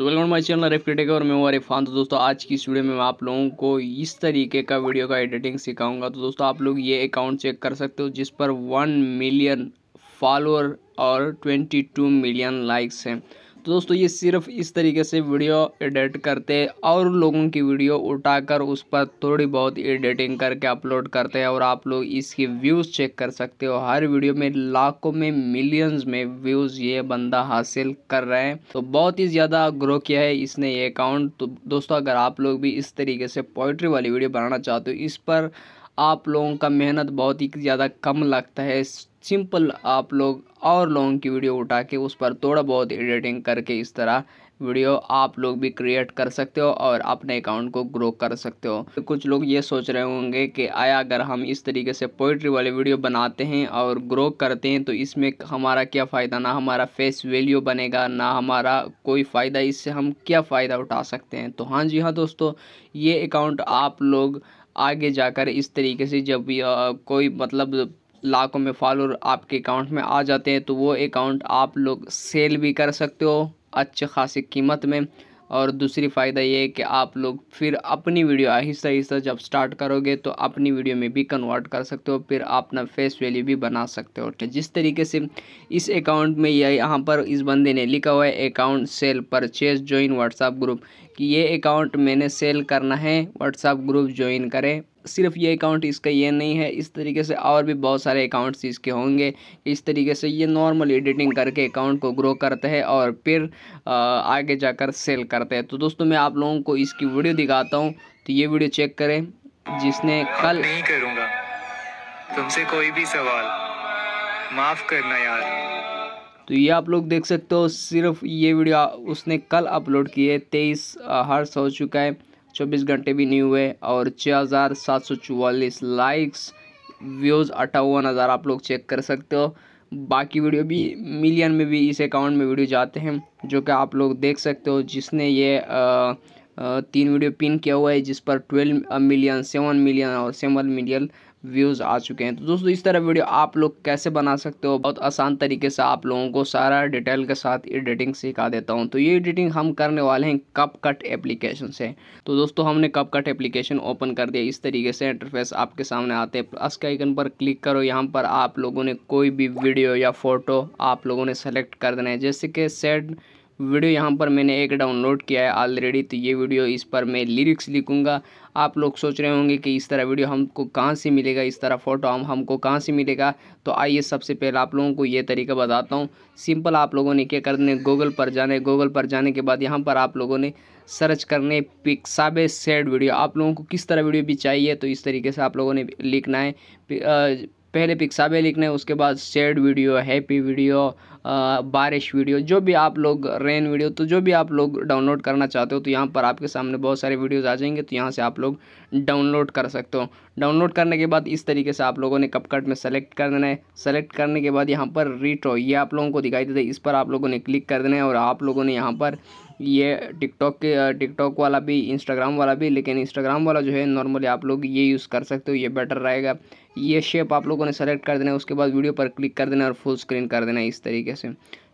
so welcome my channel रेफ्टेक और मैं हूँ अरिफान तो दोस्तों आज की इस वीडियो में मैं आप लोगों को इस तरीके का वीडियो का एडिटिंग सिखाऊंगा तो दोस्तों आप लोग ये अकाउंट चेक कर सकते हो जिस पर वन मिलियन फॉलोअर और ट्वेंटी टू मिलियन लाइक्स हैं तो दोस्तों ये सिर्फ इस तरीके से वीडियो एडिट करते हैं और लोगों की वीडियो उठाकर उस पर थोड़ी बहुत एडिटिंग करके अपलोड करते हैं और आप लोग इसके व्यूज़ चेक कर सकते हो हर वीडियो में लाखों में मिलियंस में व्यूज़ ये बंदा हासिल कर रहे हैं तो बहुत ही ज़्यादा ग्रो किया है इसने ये अकाउंट तो दोस्तों अगर आप लोग भी इस तरीके से पोइट्री वाली वीडियो बनाना चाहते हो इस पर आप लोगों का मेहनत बहुत ही ज़्यादा कम लगता है सिंपल आप लोग और लोगों की वीडियो उठा के उस पर थोड़ा बहुत एडिटिंग करके इस तरह वीडियो आप लोग भी क्रिएट कर सकते हो और अपने अकाउंट को ग्रो कर सकते हो कुछ लोग ये सोच रहे होंगे कि आया अगर हम इस तरीके से पोइट्री वाले वीडियो बनाते हैं और ग्रो करते हैं तो इसमें हमारा क्या फ़ायदा ना हमारा फेस वैल्यू बनेगा ना हमारा कोई फ़ायदा इससे हम क्या फ़ायदा उठा सकते हैं तो हाँ जी हाँ दोस्तों ये अकाउंट आप लोग आगे जाकर इस तरीके से जब भी कोई मतलब लाखों में फॉलोअर आपके अकाउंट में आ जाते हैं तो वो अकाउंट आप लोग सेल भी कर सकते हो अच्छे खासी कीमत में और दूसरी फ़ायदा ये है कि आप लोग फिर अपनी वीडियो आहिस्ता आहिस्ता जब स्टार्ट करोगे तो अपनी वीडियो में भी कन्वर्ट कर सकते हो फिर अपना फेस वैल्यू भी बना सकते हो तो जिस तरीके से इस अकाउंट में यह यहाँ पर इस बंदे ने लिखा हुआ है account sale purchase join WhatsApp group कि ये अकाउंट मैंने सेल करना है व्हाट्सएप ग्रुप ज्वाइन करें सिर्फ ये अकाउंट इसका ये नहीं है इस तरीके से और भी बहुत सारे अकाउंट्स इसके होंगे इस तरीके से ये नॉर्मल एडिटिंग करके अकाउंट को ग्रो करते हैं और फिर आगे जाकर सेल करते हैं तो दोस्तों मैं आप लोगों को इसकी वीडियो दिखाता हूँ तो ये वीडियो चेक करें जिसने कल नहीं करूँगा तुमसे कोई भी सवाल माफ़ करना यार तो ये आप लोग देख सकते हो सिर्फ ये वीडियो उसने कल अपलोड की है तेईस हर्ष हो चुका है 24 घंटे भी नहीं हुए और छः लाइक्स व्यूज़ अट्ठावन हज़ार आप लोग चेक कर सकते हो बाकी वीडियो भी मिलियन में भी इस अकाउंट में वीडियो जाते हैं जो कि आप लोग देख सकते हो जिसने ये आ, तीन वीडियो पिन किया हुआ है जिस पर ट्वेल्व मिलियन सेवन मिलियन और सेवन मिलियन व्यूज़ आ चुके हैं तो दोस्तों इस तरह वीडियो आप लोग कैसे बना सकते हो बहुत आसान तरीके से आप लोगों को सारा डिटेल के साथ एडिटिंग सिखा देता हूं तो ये एडिटिंग हम करने वाले हैं कप कट एप्लीकेशन से तो दोस्तों हमने कप कट एप्लीकेशन ओपन कर दिया इस तरीके से इंटरफेस आपके सामने आते हैं प्लस के आइकन पर क्लिक करो यहाँ पर आप लोगों ने कोई भी वीडियो या फ़ोटो आप लोगों ने सेलेक्ट कर देना है जैसे कि सेड वीडियो यहाँ पर मैंने एक डाउनलोड किया है ऑलरेडी तो ये वीडियो इस पर मैं लिरिक्स लिखूँगा आप लोग सोच रहे होंगे कि इस तरह वीडियो हमको कहाँ से मिलेगा इस तरह फ़ोटो हम हमको कहाँ से मिलेगा तो आइए सबसे पहले आप लोगों को ये तरीका बताता हूँ सिंपल आप लोगों ने क्या करने गूगल पर जाने गूगल पर जाने के बाद यहाँ पर आप लोगों ने सर्च करने पिक्साबे सेड वीडियो आप लोगों को किस तरह वीडियो भी चाहिए तो इस तरीके से आप लोगों ने लिखना है पहले पिक्साबे लिखने उसके बाद सैड वीडियो हैप्पी वीडियो आ, बारिश वीडियो जो भी आप लोग रेन वीडियो तो जो भी आप लोग डाउनलोड करना चाहते हो तो यहाँ पर आपके सामने बहुत सारे वीडियोज़ आ जाएंगे तो यहाँ से आप लोग डाउनलोड कर सकते हो डाउनलोड करने के बाद इस तरीके से आप लोगों ने कपकट में सेलेक्ट कर देना है सेलेक्ट करने के बाद यहाँ पर रिट्रो ये आप लोगों को दिखाई देता है इस पर आप लोगों ने क्लिक कर देना है और आप लोगों ने यहाँ पर ये टिकटॉक के टिकटॉक वाला भी इंस्टाग्राम वाला भी लेकिन इंस्टाग्राम वाला जो है नॉर्मली आप लोग ये यूज़ कर सकते हो ये बेटर रहेगा ये शेप आप लोगों ने सेलेक्ट कर देना है उसके बाद वीडियो पर क्लिक कर देना और फुल स्क्रीन कर देना इस तरीके से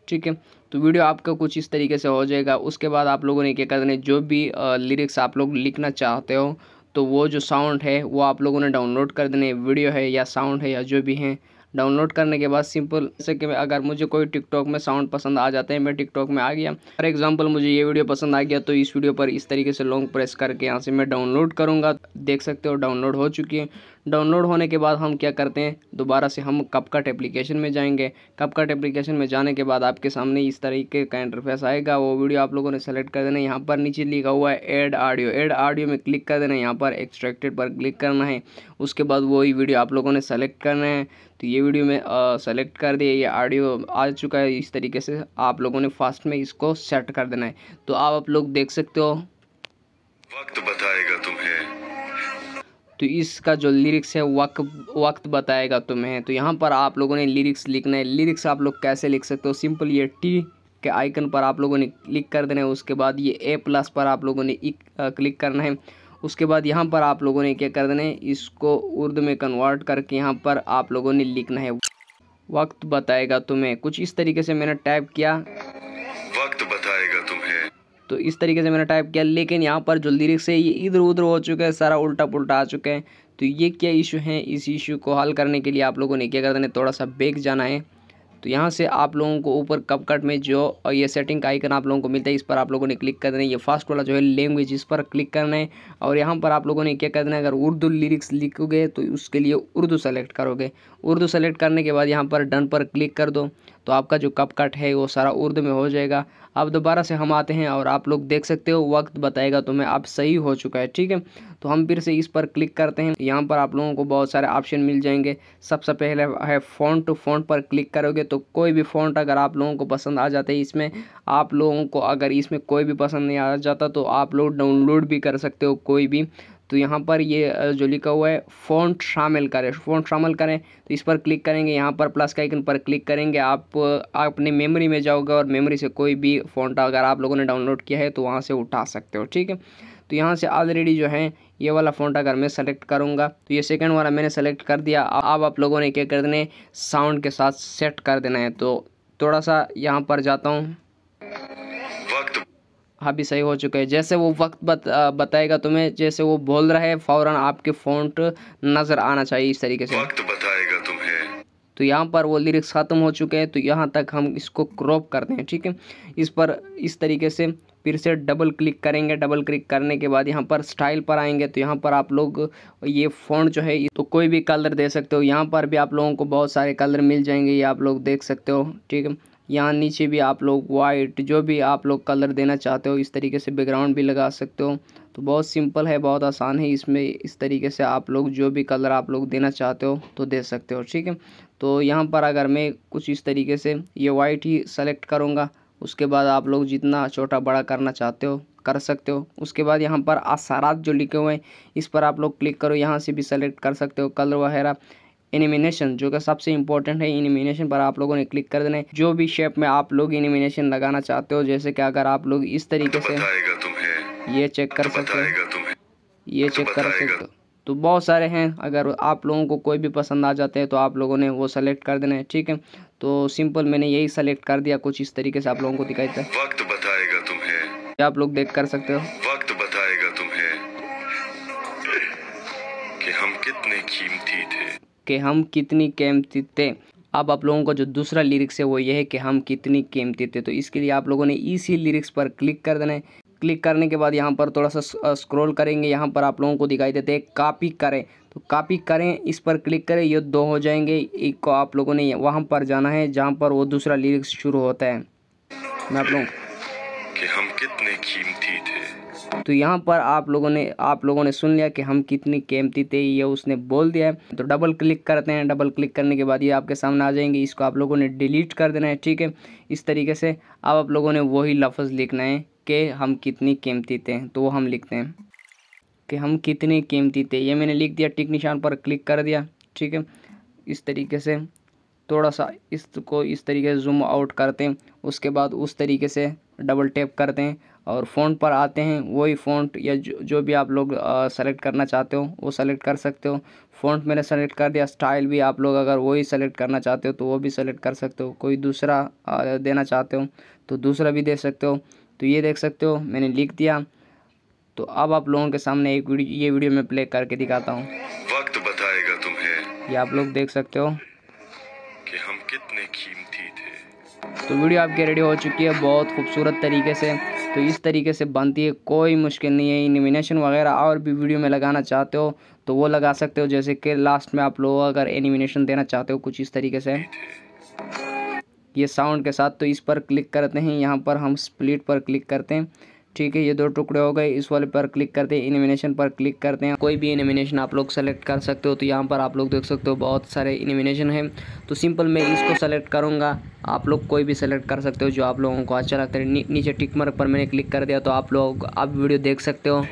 ठीक है तो वीडियो आपका कुछ इस तरीके से हो जाएगा उसके बाद आप लोगों ने क्या कर देना जो भी लिरिक्स आप लोग लिखना चाहते हो तो वो जो साउंड है वो आप लोगों ने डाउनलोड कर देने वीडियो है या साउंड है या जो भी हैं डाउनलोड करने के बाद सिंपल जैसे कि अगर मुझे कोई टिकटॉक में साउंड पसंद आ जाता है मैं टिकटॉक में आ गया फॉर एग्जाम्पल मुझे ये वीडियो पसंद आ गया तो इस वीडियो पर इस तरीके से लॉन्ग प्रेस करके यहाँ से मैं डाउनलोड करूँगा देख सकते हो डाउनलोड हो चुकी है डाउनलोड होने के बाद हम क्या करते हैं दोबारा से हम कपकट एप्लीकेशन में जाएंगे कपकट एप्लीकेशन में जाने के बाद आपके सामने इस तरीके का इंटरफेस आएगा वो वीडियो आप लोगों ने सेलेक्ट कर देना यहाँ पर नीचे लिखा हुआ है एड ऑडियो एड ऑडियो में क्लिक कर देना यहाँ पर एक्सट्रैक्टेड पर क्लिक करना है उसके बाद वही वीडियो आप लोगों ने सेलेक्ट करना है तो ये वीडियो में सेलेक्ट कर दिया ये ऑडियो आ चुका है इस तरीके से आप लोगों ने फास्ट में इसको सेट कर देना है तो आप आप लोग देख सकते हो वक्त बताएगा तुम्हें तो इसका जो लिरिक्स है वक्त वक्त बताएगा तुम्हें तो यहाँ पर आप लोगों ने लिरिक्स लिखना है लिरिक्स आप लोग कैसे लिख सकते हो सिंपल ये टी के आइकन पर आप लोगों ने क्लिक कर देना है उसके बाद ये ए प्लस पर आप लोगों ने क्लिक करना है उसके बाद यहाँ पर आप लोगों ने क्या कर देना है इसको उर्द में कन्वर्ट करके यहाँ पर आप लोगों ने लिखना है वक्त बताएगा तुम्हें कुछ इस तरीके से मैंने टाइप किया वक्त बताएगा तुम्हें तो इस तरीके से मैंने टाइप किया लेकिन यहाँ पर जो लिरिक्स से ये इधर उधर हो चुका है सारा उल्टा पुलटा आ चुका है तो ये क्या इशू है इस इशू को हल करने के लिए आप लोगों ने क्या कर देना थोड़ा सा बेग जाना है तो यहाँ से आप लोगों को ऊपर कप कट में जो ये सेटिंग का आइकन आप लोगों को मिलता है इस पर आप लोगों ने क्लिक कर देना है ये फर्स्ट वाला जो है लैंग्वेज इस पर क्लिक करना है और यहाँ पर आप लोगों ने क्या कर देना है अगर उर्दू लिरिक्स लिखोगे तो उसके लिए उर्दू सेलेक्ट करोगे उर्दू सेलेक्ट करने के बाद यहाँ पर डन पर क्लिक कर दो तो आपका जो कप कट है वो सारा उर्द में हो जाएगा अब दोबारा से हम आते हैं और आप लोग देख सकते हो वक्त बताएगा तो मैं अब सही हो चुका है ठीक है तो हम फिर से इस पर क्लिक करते हैं यहाँ पर आप लोगों को बहुत सारे ऑप्शन मिल जाएंगे सबसे पहले है फ़ोन टू फ़ोन पर क्लिक करोगे तो कोई भी फ़ोन अगर आप लोगों को पसंद आ जाता है इसमें आप लोगों को अगर इसमें कोई भी पसंद नहीं आ जाता तो आप लोग डाउनलोड भी कर सकते हो कोई भी तो यहाँ पर ये जो लिखा हुआ है फ़ॉन्ट शामिल करें फ़ॉन्ट शामिल करें तो इस पर क्लिक करेंगे यहाँ पर प्लस का आइकन पर क्लिक करेंगे आप अपने मेमोरी में जाओगे और मेमोरी से कोई भी फ़ॉन्ट अगर आप लोगों ने डाउनलोड किया है तो वहाँ से उठा सकते हो ठीक है तो यहाँ से ऑलरेडी जो है ये वाला फ़ॉन्ट अगर मैं सेलेक्ट करूँगा तो ये सेकेंड वाला मैंने सेलेक्ट कर दिया अब आप लोगों ने क्या कर देने साउंड के साथ सेट कर देना है तो थोड़ा सा यहाँ पर जाता हूँ हाँ भी सही हो चुका है जैसे वो वक्त बत, बताएगा तुम्हें जैसे वो बोल रहा है फ़ौर आपके फ़ॉन्ट नज़र आना चाहिए इस तरीके से वक्त बताएगा तुम्हें तो यहाँ पर वो लिरिक्स ख़त्म हो चुके हैं तो यहाँ तक हम इसको क्रॉप करते हैं ठीक है इस पर इस तरीके से फिर से डबल क्लिक करेंगे डबल क्लिक करने के बाद यहाँ पर स्टाइल पर आएंगे तो यहाँ पर आप लोग ये फ़ॉन्ट जो है तो कोई भी कलर दे सकते हो यहाँ पर भी आप लोगों को बहुत सारे कलर मिल जाएंगे ये आप लोग देख सकते हो ठीक है यहाँ नीचे भी आप लोग वाइट जो भी आप लोग कलर देना चाहते हो इस तरीके से बैकग्राउंड भी लगा सकते हो तो बहुत सिंपल है बहुत आसान है इसमें इस तरीके से आप लोग जो भी कलर आप लोग देना चाहते हो तो दे सकते हो ठीक है तो यहाँ पर अगर मैं कुछ इस तरीके से ये वाइट ही सेलेक्ट करूँगा उसके बाद आप लोग जितना छोटा बड़ा करना चाहते हो कर सकते हो उसके बाद यहाँ पर आसारात जो लिखे हुए हैं इस पर आप लोग क्लिक करो यहाँ से भी सेलेक्ट कर सकते हो कलर वगैरह एनिमिनेशन जो कि सबसे इंपॉर्टेंट है एनिमिनेशन पर आप लोगों ने क्लिक कर देना है जो भी शेप में आप लोग एनिमिनेशन लगाना चाहते हो जैसे कि अगर आप लोग इस तरीके से ये चेक कर तो सकते हो ये चेक तो कर सकते हो तो बहुत सारे हैं अगर आप लोगों को कोई भी पसंद आ जाते हैं तो आप लोगों ने वो सेलेक्ट कर देना है ठीक है तो सिंपल मैंने यही सेलेक्ट कर दिया कुछ इस तरीके से आप लोगों को दिखाई देता वक्त बताएगा तुम्हें आप लोग देख कर सकते हो कि हम कितनी कीमती थे अब आप लोगों का जो दूसरा लिरिक्स है वो ये है कि हम कितनी कीमती थे तो इसके लिए आप लोगों ने इसी लिरिक्स पर क्लिक कर देना है क्लिक करने के बाद यहाँ पर थोड़ा सा स्क्रॉल करेंगे यहाँ पर आप लोगों को दिखाई देते हैं कापी करें तो कापी करें इस पर क्लिक करें ये दो हो जाएंगे एक को आप लोगों ने वहाँ पर जाना है जहाँ पर वो दूसरा लिरिक्स शुरू होता है मैं आप लोगों कि हम कितने कीमती थे तो यहाँ पर आप लोगों ने आप लोगों ने सुन लिया कि हम कितनी कीमती थे ये उसने बोल दिया है तो डबल क्लिक करते हैं डबल क्लिक करने के बाद ये आपके सामने आ जाएंगे इसको आप लोगों ने डिलीट कर देना है ठीक है इस तरीके से अब आप लोगों ने वही लफ्ज़ लिखना है कि हम कितनी कीमती थे तो वो हम लिखते हैं कि हम कितनी कीमती थे ये मैंने लिख दिया टिक निशान पर क्लिक कर दिया ठीक है इस तरीके से थोड़ा सा इसको इस तरीके से जूम आउट करते हैं उसके बाद उस तरीके से डबल टैप करते हैं और फ़ॉन्ट पर आते हैं वही फ़ॉन्ट या जो जो भी आप लोग सेलेक्ट करना चाहते हो वो सेलेक्ट कर सकते हो फ़ॉन्ट मैंने सेलेक्ट कर दिया स्टाइल भी आप लोग अगर वही सेलेक्ट करना चाहते हो तो वो भी सेलेक्ट कर सकते हो कोई दूसरा देना चाहते हो तो दूसरा भी दे सकते हो तो ये देख सकते हो मैंने लिख दिया तो अब आप लोगों के सामने एक वीडियो ये वीडियो मैं प्ले करके दिखाता हूँ वक्त बताएगा तुम्हें ये आप लोग देख सकते हो कि हम कितने कीमती थे तो वीडियो आपकी रेडी हो चुकी है बहुत खूबसूरत तरीके से तो इस तरीके से बनती है कोई मुश्किल नहीं है एनिमिनेशन वगैरह और भी वीडियो में लगाना चाहते हो तो वो लगा सकते हो जैसे कि लास्ट में आप लोग अगर एनिमिनेशन देना चाहते हो कुछ इस तरीके से ये साउंड के साथ तो इस पर क्लिक करते हैं यहाँ पर हम स्प्लिट पर क्लिक करते हैं ठीक है ये दो टुकड़े हो गए इस वाले पर क्लिक करते हैं इनिमिनेशन पर क्लिक करते हैं कोई भी इनिमिनेशन आप लोग सेलेक्ट कर सकते हो तो यहाँ पर आप लोग देख सकते हो बहुत सारे इनिमिनेशन हैं तो सिंपल मैं इसको सेलेक्ट करूँगा आप लोग कोई भी सेलेक्ट कर सकते हो जो आप लोगों को अच्छा लगता है नी, नीचे टिक मार्क पर मैंने क्लिक कर दिया तो आप लोग आप वीडियो देख सकते हो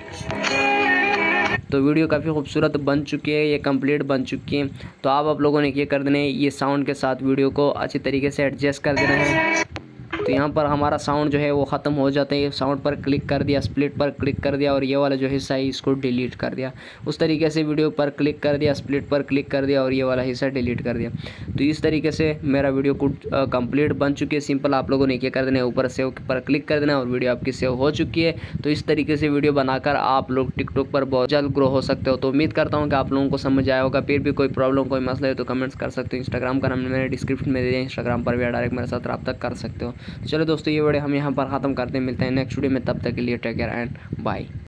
तो वीडियो काफ़ी खूबसूरत बन चुकी है ये कंप्लीट बन चुकी है तो आप आप लोगों ने ये कर देना है ये साउंड के साथ वीडियो को अच्छी तरीके से एडजस्ट कर देना है तो यहाँ पर हमारा साउंड जो है वो ख़त्म हो जाता है साउंड पर क्लिक कर दिया स्प्लिट पर क्लिक कर दिया और ये वाला जो हिस्सा है इसको डिलीट कर दिया उस तरीके से वीडियो पर क्लिक कर दिया स्प्लिट पर क्लिक कर दिया और ये वाला हिस्सा डिलीट कर दिया तो इस तरीके से मेरा वीडियो कुछ कंप्लीट बन चुकी है सिंपल आप लोगों ने क्या कर देना है ऊपर सेव पर क्लिक कर देना है और वीडियो आपकी सेव हो चुकी है तो इस तरीके से वीडियो बनाकर आप लोग टिकटॉक पर बहुत जल्द ग्रो हो सकते हो तो उम्मीद करता हूँ कि आप लोगों को समझ आया होगा फिर भी कोई प्रॉब्लम कोई मसला है तो कमेंट्स कर सकते हो इंस्टाग्राम का नाम मैंने डिस्क्रिप्शन में दे दिया इंस्टाग्राम पर भी डायरेक्ट मेरे साथ रब्ता कर सकते हो चलो दोस्तों ये वीडियो हम यहाँ पर ख़त्म करते हैं मिलते हैं नेक्स्ट वीडियो में तब तक के लिए टेक केयर एंड बाय